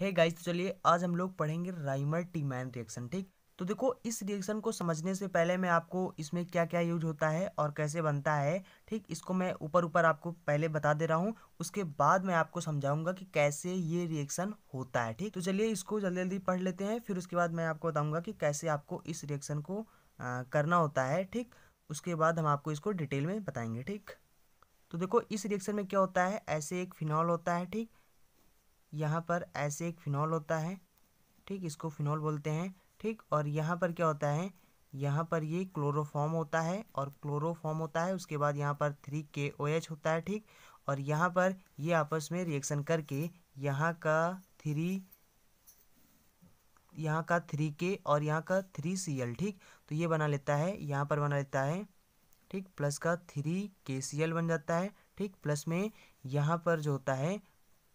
Hey guys तो चलिए आज हम लोग पढ़ेंगे राइमर टीमैन रिएक्शन ठीक तो देखो इस रिएक्शन को समझने से पहले मैं आपको इसमें क्या क्या यूज होता है और कैसे बनता है ठीक इसको मैं ऊपर ऊपर आपको पहले बता दे रहा हूँ उसके बाद मैं आपको समझाऊंगा कि कैसे ये रिएक्शन होता है ठीक तो चलिए इसको जल्दी जल्दी पढ़ लेते हैं फिर उसके बाद मैं आपको बताऊँगा कि कैसे आपको इस रिएक्शन को आ, करना होता है ठीक उसके बाद हम आपको इसको डिटेल में बताएंगे ठीक तो देखो इस रिएक्शन में क्या होता है ऐसे एक फिनॉल होता है ठीक यहाँ पर ऐसे एक फिनॉल होता है ठीक इसको फिनॉल बोलते हैं ठीक और यहाँ पर क्या होता है यहाँ पर ये क्लोरोफॉर्म होता है और क्लोरोफॉर्म होता है उसके बाद यहाँ पर थ्री के ओ एच होता है ठीक और यहाँ पर ये आपस में रिएक्शन करके यहाँ का थ्री यहाँ का थ्री के और यहाँ का थ्री सी एल ठीक तो ये बना लेता है यहाँ पर बना लेता है ठीक प्लस का थ्री के सी एल बन जाता है ठीक प्लस में यहाँ पर जो होता है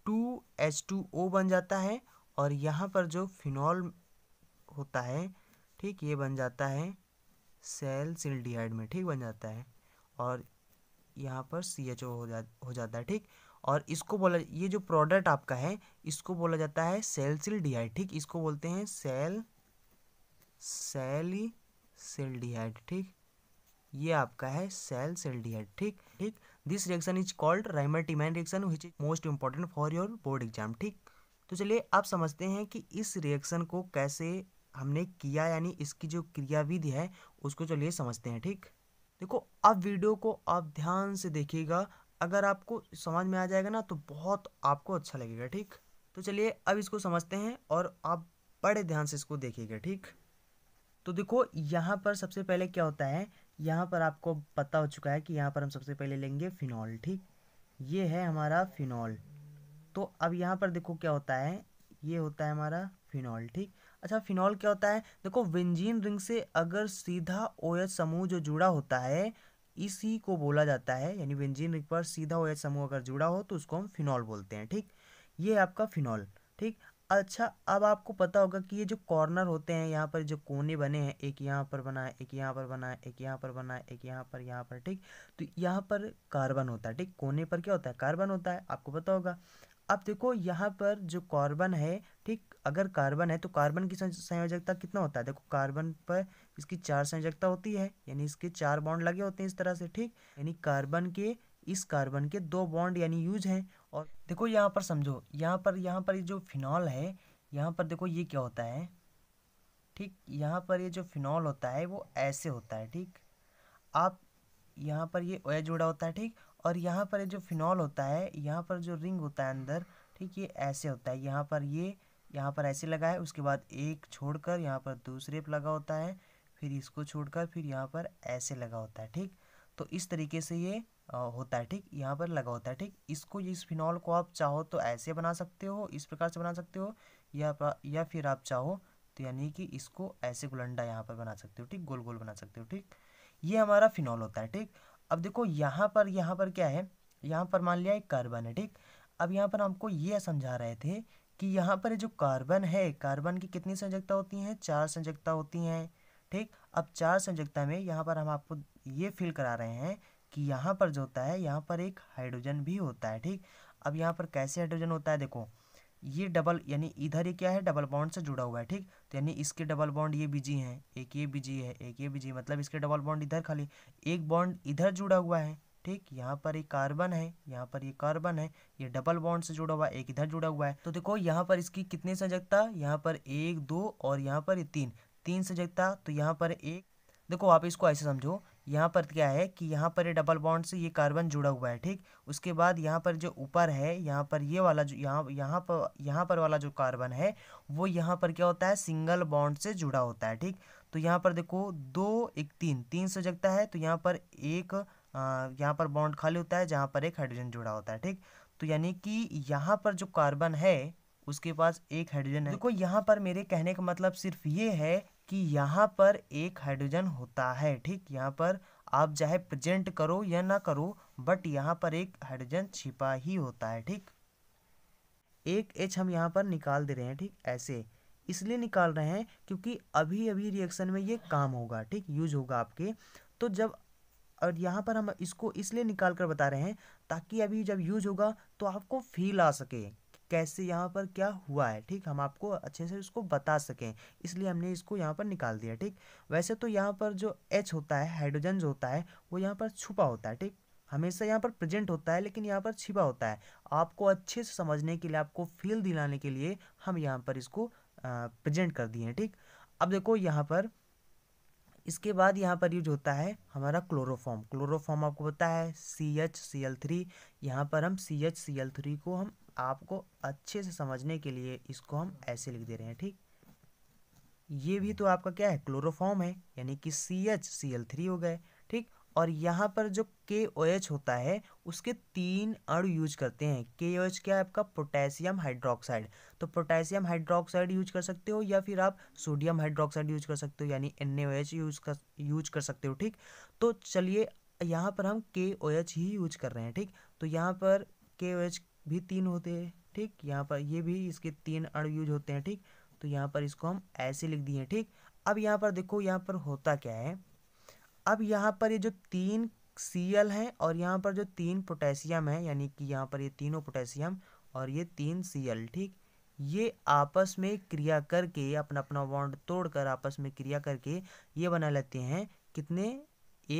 टू एच टू ओ बन जाता है और यहाँ पर जो फिनॉल होता है ठीक ये बन जाता है सेल सिल्डिहाइड में ठीक बन जाता है और यहाँ पर सी एच ओ हो जा हो जाता है ठीक और इसको बोला ये जो प्रोडक्ट आपका है इसको बोला जाता है सेल सिल ठीक इसको बोलते हैं सेल सेली सिल ठीक ये आपका है सेल सिल ठीक ठीक this reaction is called Reimer Tiemann reaction which is most important for your board exam ठीक तो चलिए आप समझते हैं कि इस रिएक्शन को कैसे हमने किया यानी इसकी जो क्रियाविधि है उसको चलिए समझते हैं ठीक देखो अब वीडियो को आप ध्यान से देखिएगा अगर आपको समझ में आ जाएगा ना तो बहुत आपको अच्छा लगेगा ठीक तो चलिए अब इसको समझते हैं और आप बड़े ध्यान से इसको देखिएगा ठीक तो देखो यहाँ पर सबसे पहले क्या होता है यहाँ पर आपको पता हो चुका है कि यहाँ पर हम सबसे पहले लेंगे फिनॉल ठीक ये है हमारा फिनॉल तो अब यहाँ पर देखो क्या होता है ये होता है हमारा फिनॉल ठीक अच्छा फिनॉल क्या होता है देखो बेंजीन रिंग से अगर सीधा ओ एच समूह जो जुड़ा होता है इसी को बोला जाता है यानी बेंजीन रिंग पर सीधा ओ एच समूह अगर जुड़ा हो तो उसको हम फिनॉल बोलते हैं ठीक ये है आपका फिनॉल ठीक अच्छा अब आपको पता होगा कि ये जो कॉर्नर होते हैं यहाँ पर जो कोने बने हैं एक यहाँ पर बना है एक यहाँ पर बना है एक यहाँ पर बना है एक यहाँ पर यहाँ पर ठीक तो यहाँ पर कार्बन होता है ठीक कोने पर क्या होता है कार्बन होता है आपको पता होगा अब देखो यहाँ पर जो कार्बन है ठीक अगर कार्बन है तो कार्बन की संयोजकता कितना होता है देखो कार्बन पर इसकी चार संयोजकता होती है यानी इसके चार बॉन्ड लगे होते हैं इस तरह से ठीक यानी कार्बन के इस कार्बन के दो बॉन्ड यानी यूज हैं और देखो यहाँ पर समझो यहाँ पर यहाँ पर ये जो फिनॉल है यहाँ पर देखो ये क्या होता है ठीक यहाँ पर ये जो फिनॉल होता है वो ऐसे होता है ठीक आप यहाँ पर ये ओए जुड़ा होता है ठीक और यहाँ पर ये जो फिनॉल होता है यहाँ पर जो रिंग होता है अंदर ठीक ये ऐसे होता है यहाँ पर ये यहाँ पर ऐसे लगा है उसके बाद एक छोड़कर यहाँ पर दूसरे पर लगा होता है फिर इसको छोड़कर फिर यहाँ पर ऐसे लगा होता है ठीक तो इस तरीके से ये होता है ठीक यहाँ पर लगा होता है ठीक इसको इस फिनॉल को आप चाहो तो ऐसे बना सकते हो इस प्रकार से बना सकते हो या या फिर आप चाहो तो यानी कि इसको ऐसे गुलंडा यहाँ पर बना सकते हो ठीक गोल गोल बना सकते हो ठीक ये हमारा फिनॉल होता है ठीक अब देखो यहाँ पर यहाँ पर क्या है यहाँ पर मान लिया एक कार्बन है ठीक अब यहाँ पर हमको ये समझा रहे थे कि यहाँ पर जो कार्बन है कार्बन की कितनी संजकता होती हैं चार संजकता होती हैं ठीक अब चार संजकता में यहाँ पर हम आपको ये फील करा रहे हैं कि यहाँ पर जो होता है यहाँ पर एक हाइड्रोजन भी होता है ठीक अब यहाँ पर कैसे हाइड्रोजन होता है देखो ये डबल यानी इधर ये क्या है डबल बॉन्ड से जुड़ा हुआ है ठीक तो यानी इसके डबल बॉन्ड ये बिजी हैं एक ये बिजी है एक ये बिजी मतलब इसके डबल बॉन्ड इधर खाली एक बॉन्ड इधर जुड़ा हुआ है ठीक यहाँ पर एक कार्बन है यहाँ पर ये कार्बन है ये डबल बॉन्ड से जुड़ा हुआ है एक इधर जुड़ा हुआ है तो देखो यहाँ पर इसकी कितनी संजकता यहाँ पर एक दो और यहाँ पर तीन तीन संजकता तो यहाँ पर एक देखो आप इसको ऐसे समझो यहाँ पर क्या है कि यहाँ पर ये डबल बॉन्ड से ये कार्बन जुड़ा हुआ है ठीक उसके बाद यहाँ पर जो ऊपर है यहाँ पर ये वाला जो यहाँ यहाँ पर यहाँ पर वाला जो कार्बन है वो यहाँ पर क्या होता है सिंगल बॉन्ड से जुड़ा होता है ठीक तो यहाँ पर देखो दो एक तीन तीन से जगता है तो यहाँ पर एक यहाँ पर बॉन्ड खाली होता है जहाँ पर एक हाइड्रोजन जुड़ा होता है ठीक तो यानी कि यहाँ पर जो कार्बन है उसके पास एक हाइड्रोजन है देखो यहाँ पर मेरे कहने का मतलब सिर्फ ये है कि यहाँ पर एक हाइड्रोजन होता है ठीक यहाँ पर आप चाहे प्रेजेंट करो या ना करो बट यहाँ पर एक हाइड्रोजन छिपा ही होता है ठीक एक एच हम यहाँ पर निकाल दे रहे हैं ठीक ऐसे इसलिए निकाल रहे हैं क्योंकि अभी अभी रिएक्शन में ये काम होगा ठीक यूज होगा आपके तो जब और यहाँ पर हम इसको इसलिए निकाल कर बता रहे हैं ताकि अभी जब यूज होगा तो आपको फील आ सके कैसे यहाँ पर क्या हुआ है ठीक हम आपको अच्छे से इसको बता सकें इसलिए हमने इसको यहाँ पर निकाल दिया ठीक वैसे तो यहाँ पर जो एच होता है हाइड्रोजन जो होता है वो यहाँ पर छुपा होता है ठीक हमेशा यहाँ पर प्रेजेंट होता है लेकिन यहाँ पर छिपा होता है आपको अच्छे से समझने के लिए आपको फील दिलाने के लिए हम यहाँ पर इसको प्रेजेंट कर दिए हैं ठीक अब देखो यहाँ पर इसके बाद यहाँ पर यूज होता है हमारा क्लोरोफॉर्म क्लोरोफॉर्म आपको पता है C H C L three यहाँ पर हम C H C L three को हम आपको अच्छे से समझने के लिए इसको हम ऐसे लिख दे रहे हैं ठीक ये भी तो आपका क्या है क्लोरोफॉर्म है यानी कि C H C L three हो गए ठीक और यहाँ पर जो के ओ एच होता है उसके तीन अणु यूज करते हैं के ओ एच क्या है आपका पोटेशियम हाइड्रोक्साइड तो पोटेशियम हाइड्रोक्साइड यूज कर सकते हो या फिर आप सोडियम हाइड्रोक्साइड यूज कर सकते हो यानी एन ओ एच यूज कर यूज कर सकते हो ठीक तो चलिए यहाँ पर हम के ओ एच ही यूज कर रहे हैं ठीक तो यहाँ पर के ओ एच भी तीन होते हैं ठीक यहाँ पर ये भी इसके तीन अण यूज होते हैं ठीक तो यहाँ पर इसको हम ऐसे लिख दिए ठीक अब यहाँ पर देखो यहाँ पर होता क्या है अब यहाँ पर ये जो तीन सी एल है और यहाँ पर जो तीन पोटेशियम है यानी कि यहाँ पर ये तीनों पोटेशियम और ये तीन सी एल ठीक ये आपस में क्रिया करके अपना अपना बॉन्ड तोड़कर आपस में क्रिया करके ये बना लेते हैं कितने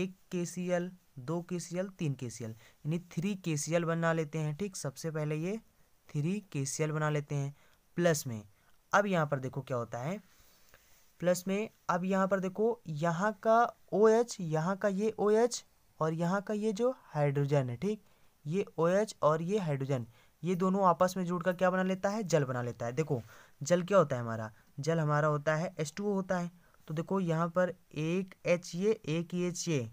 एक के सी एल दो के सी एल तीन के सी एल यानी थ्री के सी एल बना लेते हैं ठीक सबसे पहले ये थ्री के सी एल बना लेते हैं प्लस में अब यहाँ पर देखो क्या होता है प्लस में अब यहाँ पर देखो यहाँ का ओ एच यहाँ का ये ओ एच और यहाँ का ये जो हाइड्रोजन है ठीक ये ओ एच और ये हाइड्रोजन ये दोनों आपस में जुड़ कर क्या बना लेता है जल बना लेता है देखो जल क्या होता है हमारा जल हमारा होता है एच टू ओ होता है तो देखो यहाँ पर एक एच ये एक एच ये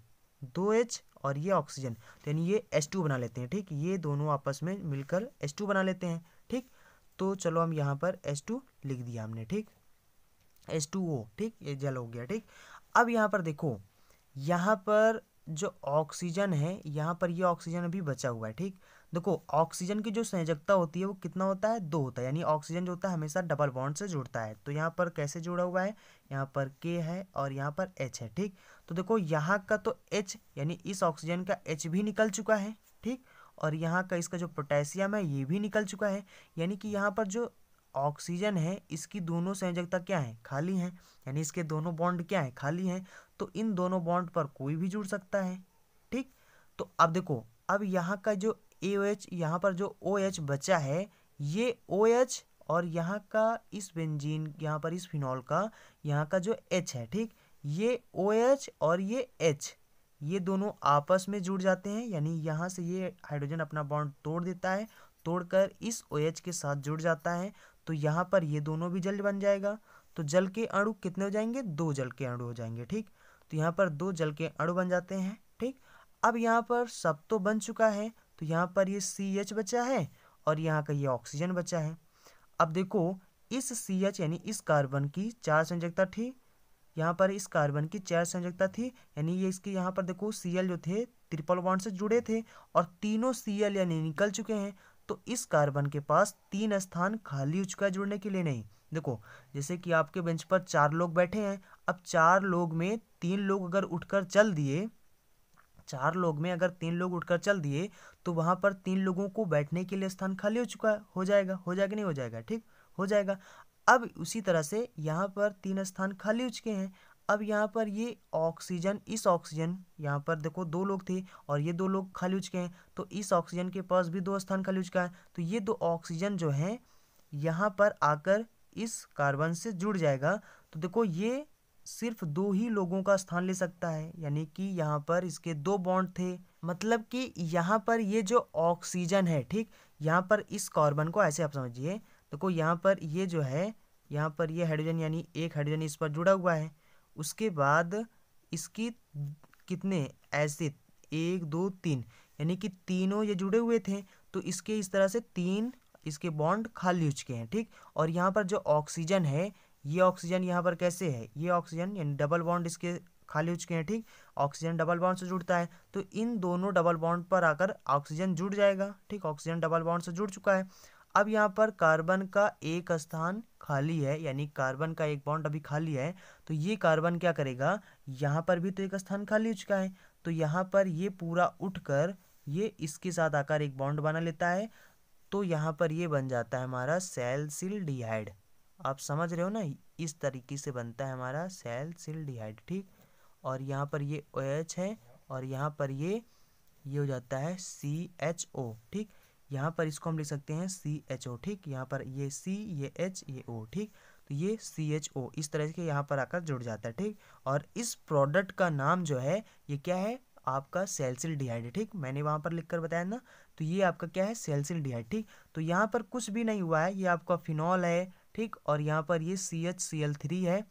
दो एच और ये ऑक्सीजन तो यानी ये एस टू बना लेते हैं ठीक ये दोनों आपस में मिलकर एस टू बना लेते हैं ठीक तो चलो हम यहाँ पर एस टू लिख दिया हमने ठीक एस टू ओ ठीक ये जल हो गया ठीक अब यहाँ पर देखो यहाँ पर जो ऑक्सीजन है यहाँ पर ये ऑक्सीजन अभी बचा हुआ है ठीक देखो ऑक्सीजन की जो संयोजकता होती है वो कितना होता है दो होता है यानी ऑक्सीजन जो होता है हमेशा डबल बॉन्ड से जुड़ता है तो यहाँ पर कैसे जुड़ा हुआ है यहाँ पर के है और यहाँ पर एच है ठीक तो देखो यहाँ का तो एच यानी इस ऑक्सीजन का एच भी निकल चुका है ठीक और यहाँ का इसका जो पोटेशियम है ये भी निकल चुका है यानी कि यहाँ पर जो ऑक्सीजन है इसकी दोनों संयोजकता क्या है खाली है यानी इसके दोनों बॉन्ड क्या है खाली हैं तो इन दोनों बॉन्ड पर कोई भी जुड़ सकता है ठीक तो अब देखो अब यहाँ का जो ए ओ एच यहाँ पर जो ओ एच बचा है ये ओ एच और यहाँ का इस बेंजीन यहाँ पर इस फिनॉल का यहाँ का जो एच है ठीक ये ओ OH और ये एच ये दोनों आपस में जुड़ जाते हैं यानी यहाँ से ये हाइड्रोजन अपना बॉन्ड तोड़ देता है तोड़कर इस ओ OH के साथ जुड़ जाता है तो यहाँ पर ये दोनों भी जल बन जाएगा तो जल के अणु कितने हो जाएंगे दो जल के अणु हो जाएंगे ठीक तो यहाँ पर दो जल के अणु बन जाते हैं ठीक अब यहाँ पर सब तो बन चुका है तो यहाँ पर ये सी एच बचा है और यहाँ का ये ऑक्सीजन बचा है अब देखो इस सी एच यानी इस कार्बन की चार संजकता थी यहाँ पर इस कार्बन की चार संयोजकता थी यानी ये इसके यहाँ पर देखो सी जो थे ट्रिपल बॉन्ड से जुड़े थे और तीनों सी यानी निकल चुके हैं तो इस कार्बन के पास तीन स्थान खाली हो चुका है जुड़ने के लिए नहीं देखो जैसे कि आपके बेंच पर चार लोग बैठे हैं अब चार लोग में तीन लोग अगर उठकर चल दिए चार लोग में अगर तीन लोग उठकर चल दिए तो वहाँ पर तीन लोगों को बैठने के लिए स्थान खाली हो चुका है हो जाएगा हो जाएगा नहीं हो जाएगा ठीक हो जाएगा अब उसी तरह से यहाँ पर तीन स्थान खाली हो चुके हैं अब यहाँ पर ये ऑक्सीजन इस ऑक्सीजन यहाँ पर देखो दो लोग थे और ये दो लोग खाली हो चुके हैं तो इस ऑक्सीजन के पास भी दो स्थान खाली हो चुका है तो ये दो ऑक्सीजन जो है यहाँ पर आकर इस कार्बन से जुड़ जाएगा तो देखो ये सिर्फ दो ही लोगों का स्थान ले सकता है यानी कि यहाँ पर इसके दो बॉन्ड थे मतलब कि यहाँ पर ये जो ऑक्सीजन है ठीक यहाँ पर इस कार्बन को ऐसे आप समझिए देखो यहाँ पर ये जो है यहाँ पर ये हाइड्रोजन यानी एक हाइड्रोजन इस पर जुड़ा हुआ है उसके बाद इसकी कितने ऐसे एक दो तीन यानी कि तीनों ये जुड़े हुए थे तो इसके इस तरह से तीन इसके बॉन्ड खाली हो चुके हैं ठीक और यहाँ पर जो ऑक्सीजन है ये ऑक्सीजन यहाँ पर कैसे है ये ऑक्सीजन यानी डबल बॉन्ड इसके खाली हो चुके हैं ठीक ऑक्सीजन डबल बॉन्ड से जुड़ता है तो इन दोनों डबल बॉन्ड पर आकर ऑक्सीजन जुड़ जाएगा ठीक ऑक्सीजन डबल बॉन्ड से जुड़ चुका है अब यहाँ पर कार्बन का एक स्थान खाली है यानी कार्बन का एक बॉन्ड अभी खाली है तो ये कार्बन क्या करेगा यहाँ पर भी तो एक स्थान खाली हो चुका है तो यहाँ पर ये पूरा उठकर ये इसके साथ आकर एक बॉन्ड बना लेता है तो यहाँ पर ये बन जाता है हमारा सेल सिल डिहाइड आप समझ रहे हो ना इस तरीके से बनता है हमारा सेल सिल डिहाइड ठीक और यहाँ पर ये ओ OH है और यहाँ पर ये ये हो जाता है सी एच ओ ठीक यहाँ पर इसको हम लिख सकते हैं सी एच ओ ठीक यहाँ पर ये सी ये एच ये ओ ठीक तो ये सी एच ओ इस तरह के यहाँ पर आकर जुड़ जाता है ठीक और इस प्रोडक्ट का नाम जो है ये क्या है आपका सेल्सिल डिहाइड ठीक मैंने वहाँ पर लिख कर बताया ना तो ये आपका क्या है सेल्सिल डिहाइड ठीक तो यहाँ पर कुछ भी नहीं हुआ है ये आपका फिनॉल है ठीक और यहाँ पर ये C H C L three है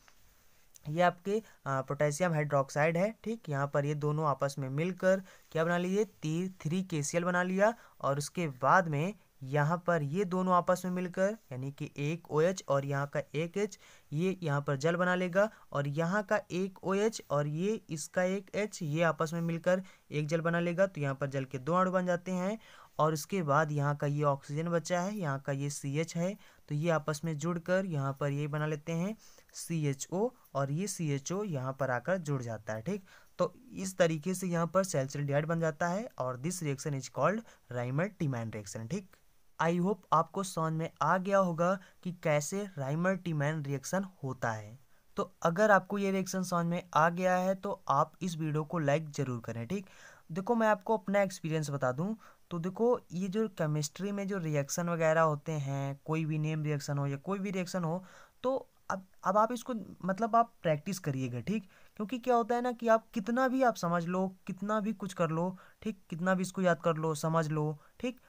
ये आपके पोटेशियम हाइड्रोक्साइड है ठीक यहाँ पर ये दोनों आपस में मिलकर क्या बना लीजिए ती थ्री के सी एल बना लिया और उसके बाद में यहाँ पर ये दोनों आपस में मिलकर यानी कि एक ओ OH एच और यहाँ का एक एच ये यहाँ पर जल बना लेगा और यहाँ का एक ओ OH एच और ये इसका एक एच ये आपस में मिलकर एक जल बना लेगा तो यहाँ पर जल के दो अणु बन जाते हैं और उसके बाद यहाँ का ये ऑक्सीजन बचा है यहाँ का ये सी एच है तो ये आपस में जुड़ कर यहाँ पर ये बना लेते हैं सी एच ओ और ये सी एच ओ यहाँ पर आकर जुड़ जाता है ठीक तो इस तरीके से यहाँ पर सेल्सियन डिहाइड बन जाता है और this reaction is called Reimer Tiemann reaction ठीक आई होप आपको समझ में आ गया होगा कि कैसे राइमर टीमैन रिएक्शन होता है तो अगर आपको ये रिएक्शन समझ में आ गया है तो आप इस वीडियो को लाइक ज़रूर करें ठीक देखो मैं आपको अपना एक्सपीरियंस बता दूं तो देखो ये जो केमिस्ट्री में जो रिएक्शन वगैरह होते हैं कोई भी नेम रिएक्शन हो या कोई भी रिएक्शन हो तो अब अब आप इसको मतलब आप प्रैक्टिस करिएगा ठीक क्योंकि क्या होता है ना कि आप कितना भी आप समझ लो कितना भी कुछ कर लो ठीक कितना भी इसको याद कर लो समझ लो ठीक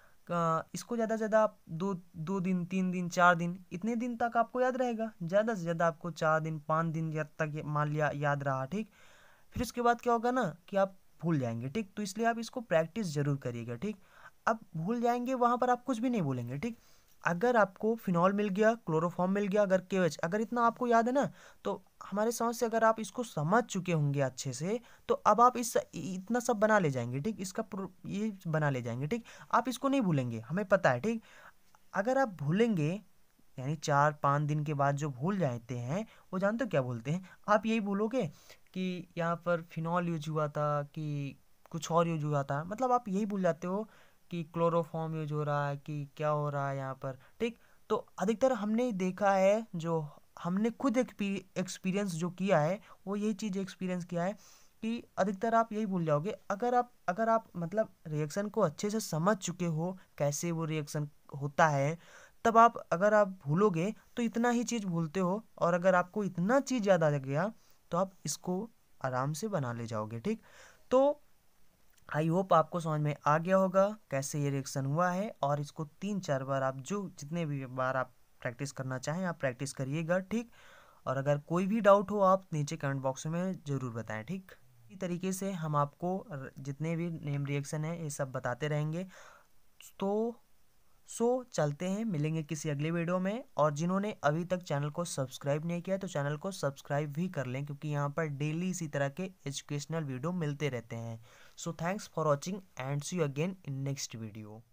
इसको ज़्यादा से ज़्यादा आप दो दो दिन तीन दिन चार दिन इतने दिन तक आपको याद रहेगा ज़्यादा से ज़्यादा आपको चार दिन पाँच दिन तक मान लिया याद रहा ठीक फिर उसके बाद क्या होगा ना कि आप भूल जाएंगे ठीक तो इसलिए आप इसको प्रैक्टिस ज़रूर करिएगा ठीक अब भूल जाएंगे वहाँ पर आप कुछ भी नहीं भूलेंगे ठीक अगर आपको फिनॉल मिल गया क्लोरोफॉर्म मिल गया अगर के अगर इतना आपको याद है ना तो हमारे समझ से अगर आप इसको समझ चुके होंगे अच्छे से तो अब आप इस इतना सब बना ले जाएंगे ठीक इसका ये बना ले जाएंगे ठीक आप इसको नहीं भूलेंगे हमें पता है ठीक अगर आप भूलेंगे यानी चार पाँच दिन के बाद जो भूल जाते हैं वो जानते क्या बोलते हैं आप यही भूलोगे कि यहाँ पर फिनॉल यूज हुआ था कि कुछ और यूज हुआ था मतलब आप यही भूल जाते हो कि क्लोरोफॉर्म यूज हो रहा है कि क्या हो रहा है यहाँ पर ठीक तो अधिकतर हमने देखा है जो हमने खुद एक्सपीरियंस जो किया है वो यही चीज़ एक्सपीरियंस किया है कि अधिकतर आप यही भूल जाओगे अगर आप अगर आप मतलब रिएक्शन को अच्छे से समझ चुके हो कैसे वो रिएक्शन होता है तब आप अगर आप भूलोगे तो इतना ही चीज़ भूलते हो और अगर आपको इतना चीज़ याद आ गया तो आप इसको आराम से बना ले जाओगे ठीक तो आई होप आपको समझ में आ गया होगा कैसे ये रिएक्शन हुआ है और इसको तीन चार बार आप जो जितने भी बार आप प्रैक्टिस करना चाहें आप प्रैक्टिस करिएगा ठीक और अगर कोई भी डाउट हो आप नीचे कमेंट बॉक्स में ज़रूर बताएं ठीक इसी तरीके से हम आपको जितने भी नेम रिएक्शन है ये सब बताते रहेंगे तो सो चलते हैं मिलेंगे किसी अगले वीडियो में और जिन्होंने अभी तक चैनल को सब्सक्राइब नहीं किया तो चैनल को सब्सक्राइब भी कर लें क्योंकि यहाँ पर डेली इसी तरह के एजुकेशनल वीडियो मिलते रहते हैं So thanks for watching and see you again in next video.